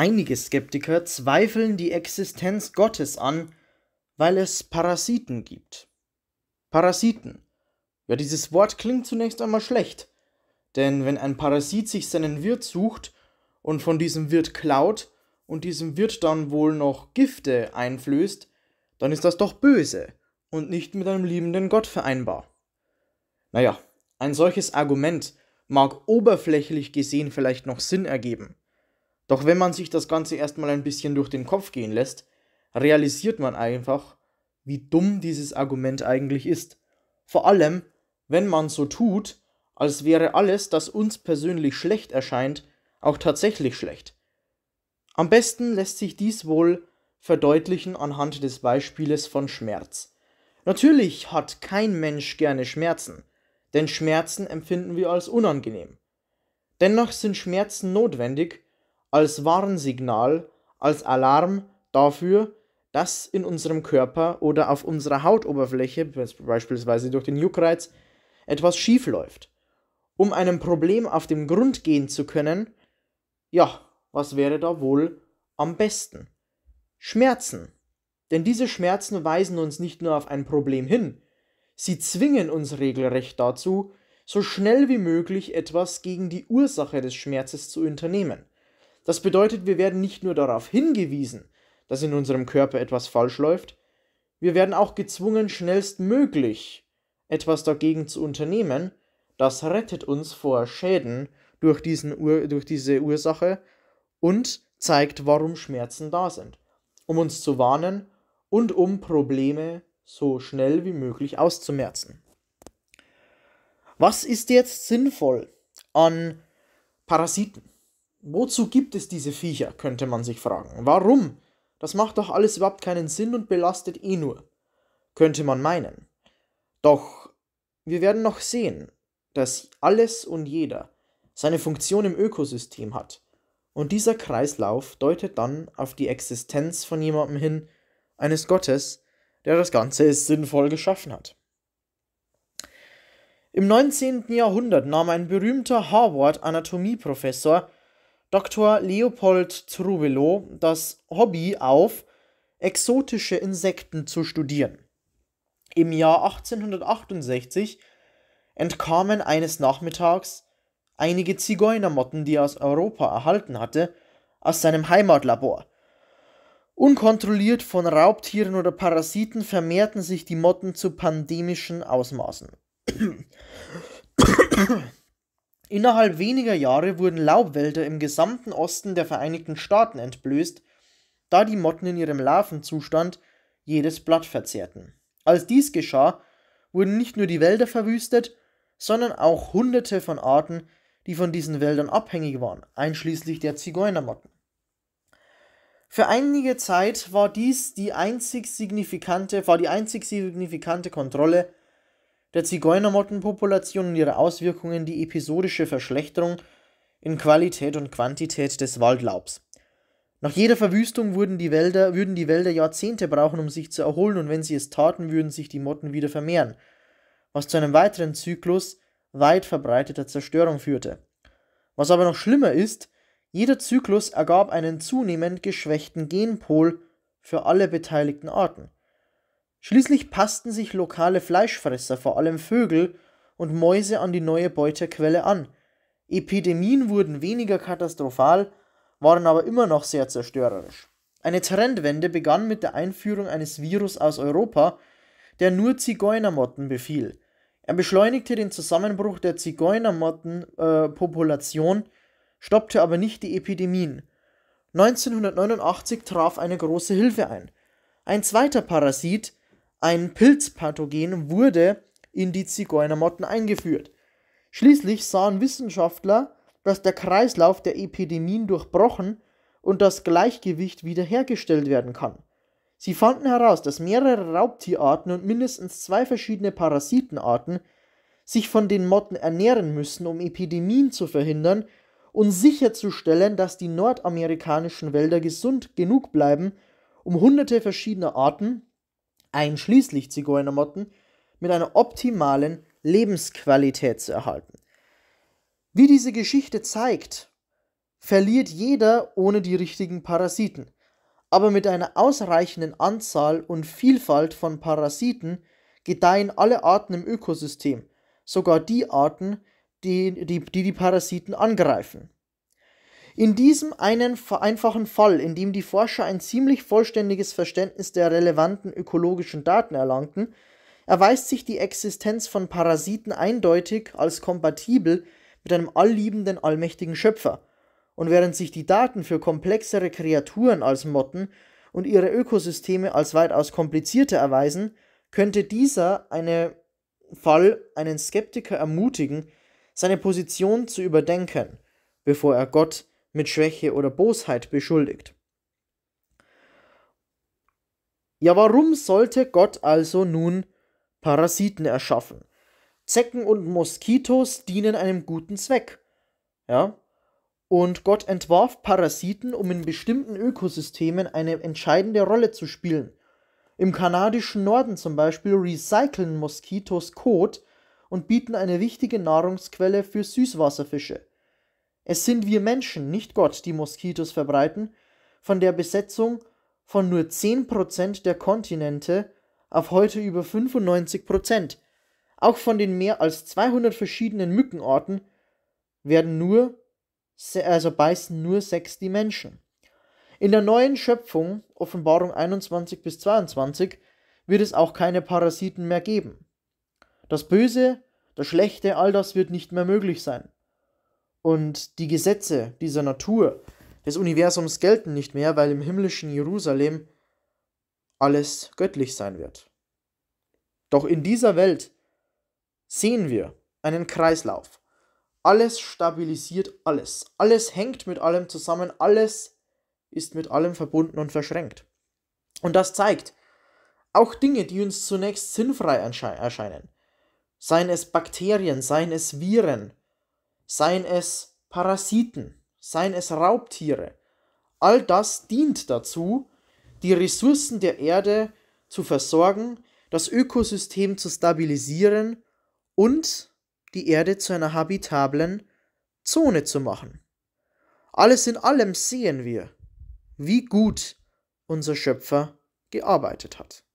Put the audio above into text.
Einige Skeptiker zweifeln die Existenz Gottes an, weil es Parasiten gibt. Parasiten. Ja, dieses Wort klingt zunächst einmal schlecht, denn wenn ein Parasit sich seinen Wirt sucht und von diesem Wirt klaut und diesem Wirt dann wohl noch Gifte einflößt, dann ist das doch böse und nicht mit einem liebenden Gott vereinbar. Naja, ein solches Argument mag oberflächlich gesehen vielleicht noch Sinn ergeben, doch wenn man sich das Ganze erstmal ein bisschen durch den Kopf gehen lässt, realisiert man einfach, wie dumm dieses Argument eigentlich ist. Vor allem, wenn man so tut, als wäre alles, das uns persönlich schlecht erscheint, auch tatsächlich schlecht. Am besten lässt sich dies wohl verdeutlichen anhand des Beispieles von Schmerz. Natürlich hat kein Mensch gerne Schmerzen, denn Schmerzen empfinden wir als unangenehm. Dennoch sind Schmerzen notwendig, als Warnsignal, als Alarm dafür, dass in unserem Körper oder auf unserer Hautoberfläche, beispielsweise durch den Juckreiz, etwas schief läuft. Um einem Problem auf den Grund gehen zu können, ja, was wäre da wohl am besten? Schmerzen. Denn diese Schmerzen weisen uns nicht nur auf ein Problem hin, sie zwingen uns regelrecht dazu, so schnell wie möglich etwas gegen die Ursache des Schmerzes zu unternehmen. Das bedeutet, wir werden nicht nur darauf hingewiesen, dass in unserem Körper etwas falsch läuft, wir werden auch gezwungen, schnellstmöglich etwas dagegen zu unternehmen. Das rettet uns vor Schäden durch, diesen Ur durch diese Ursache und zeigt, warum Schmerzen da sind, um uns zu warnen und um Probleme so schnell wie möglich auszumerzen. Was ist jetzt sinnvoll an Parasiten? Wozu gibt es diese Viecher, könnte man sich fragen. Warum? Das macht doch alles überhaupt keinen Sinn und belastet eh nur, könnte man meinen. Doch wir werden noch sehen, dass alles und jeder seine Funktion im Ökosystem hat. Und dieser Kreislauf deutet dann auf die Existenz von jemandem hin, eines Gottes, der das Ganze sinnvoll geschaffen hat. Im 19. Jahrhundert nahm ein berühmter Harvard-Anatomieprofessor Dr. Leopold Trubelow das Hobby auf, exotische Insekten zu studieren. Im Jahr 1868 entkamen eines Nachmittags einige Zigeunermotten, die er aus Europa erhalten hatte, aus seinem Heimatlabor. Unkontrolliert von Raubtieren oder Parasiten vermehrten sich die Motten zu pandemischen Ausmaßen. Innerhalb weniger Jahre wurden Laubwälder im gesamten Osten der Vereinigten Staaten entblößt, da die Motten in ihrem Larvenzustand jedes Blatt verzehrten. Als dies geschah, wurden nicht nur die Wälder verwüstet, sondern auch Hunderte von Arten, die von diesen Wäldern abhängig waren, einschließlich der Zigeunermotten. Für einige Zeit war dies die einzig signifikante, war die einzig signifikante Kontrolle der Zigeunermottenpopulation und ihre Auswirkungen die episodische Verschlechterung in Qualität und Quantität des Waldlaubs. Nach jeder Verwüstung wurden die Wälder, würden die Wälder Jahrzehnte brauchen, um sich zu erholen, und wenn sie es taten, würden sich die Motten wieder vermehren, was zu einem weiteren Zyklus weit verbreiteter Zerstörung führte. Was aber noch schlimmer ist, jeder Zyklus ergab einen zunehmend geschwächten Genpol für alle beteiligten Arten. Schließlich passten sich lokale Fleischfresser, vor allem Vögel und Mäuse, an die neue Beutequelle an. Epidemien wurden weniger katastrophal, waren aber immer noch sehr zerstörerisch. Eine Trendwende begann mit der Einführung eines Virus aus Europa, der nur Zigeunermotten befiel. Er beschleunigte den Zusammenbruch der Zigeunermottenpopulation, äh, stoppte aber nicht die Epidemien. 1989 traf eine große Hilfe ein. Ein zweiter Parasit, ein Pilzpathogen wurde in die Zigeunermotten eingeführt. Schließlich sahen Wissenschaftler, dass der Kreislauf der Epidemien durchbrochen und das Gleichgewicht wiederhergestellt werden kann. Sie fanden heraus, dass mehrere Raubtierarten und mindestens zwei verschiedene Parasitenarten sich von den Motten ernähren müssen, um Epidemien zu verhindern und sicherzustellen, dass die nordamerikanischen Wälder gesund genug bleiben, um hunderte verschiedener Arten einschließlich Zigeunermotten, mit einer optimalen Lebensqualität zu erhalten. Wie diese Geschichte zeigt, verliert jeder ohne die richtigen Parasiten. Aber mit einer ausreichenden Anzahl und Vielfalt von Parasiten gedeihen alle Arten im Ökosystem, sogar die Arten, die die, die, die Parasiten angreifen. In diesem einen einfachen Fall, in dem die Forscher ein ziemlich vollständiges Verständnis der relevanten ökologischen Daten erlangten, erweist sich die Existenz von Parasiten eindeutig als kompatibel mit einem allliebenden, allmächtigen Schöpfer. Und während sich die Daten für komplexere Kreaturen als Motten und ihre Ökosysteme als weitaus komplizierter erweisen, könnte dieser eine Fall einen Skeptiker ermutigen, seine Position zu überdenken, bevor er Gott mit Schwäche oder Bosheit beschuldigt. Ja, warum sollte Gott also nun Parasiten erschaffen? Zecken und Moskitos dienen einem guten Zweck. Ja? Und Gott entwarf Parasiten, um in bestimmten Ökosystemen eine entscheidende Rolle zu spielen. Im kanadischen Norden zum Beispiel recyceln Moskitos Kot und bieten eine wichtige Nahrungsquelle für Süßwasserfische. Es sind wir Menschen, nicht Gott, die Moskitos verbreiten. Von der Besetzung von nur 10% der Kontinente auf heute über 95%. Auch von den mehr als 200 verschiedenen Mückenorten werden nur, also beißen nur sechs die Menschen. In der neuen Schöpfung, Offenbarung 21 bis 22, wird es auch keine Parasiten mehr geben. Das Böse, das Schlechte, all das wird nicht mehr möglich sein und die Gesetze dieser Natur des Universums gelten nicht mehr, weil im himmlischen Jerusalem alles göttlich sein wird. Doch in dieser Welt sehen wir einen Kreislauf. Alles stabilisiert alles. Alles hängt mit allem zusammen. Alles ist mit allem verbunden und verschränkt. Und das zeigt, auch Dinge, die uns zunächst sinnfrei erscheinen, seien es Bakterien, seien es Viren, seien es Parasiten, seien es Raubtiere. All das dient dazu, die Ressourcen der Erde zu versorgen, das Ökosystem zu stabilisieren und die Erde zu einer habitablen Zone zu machen. Alles in allem sehen wir, wie gut unser Schöpfer gearbeitet hat.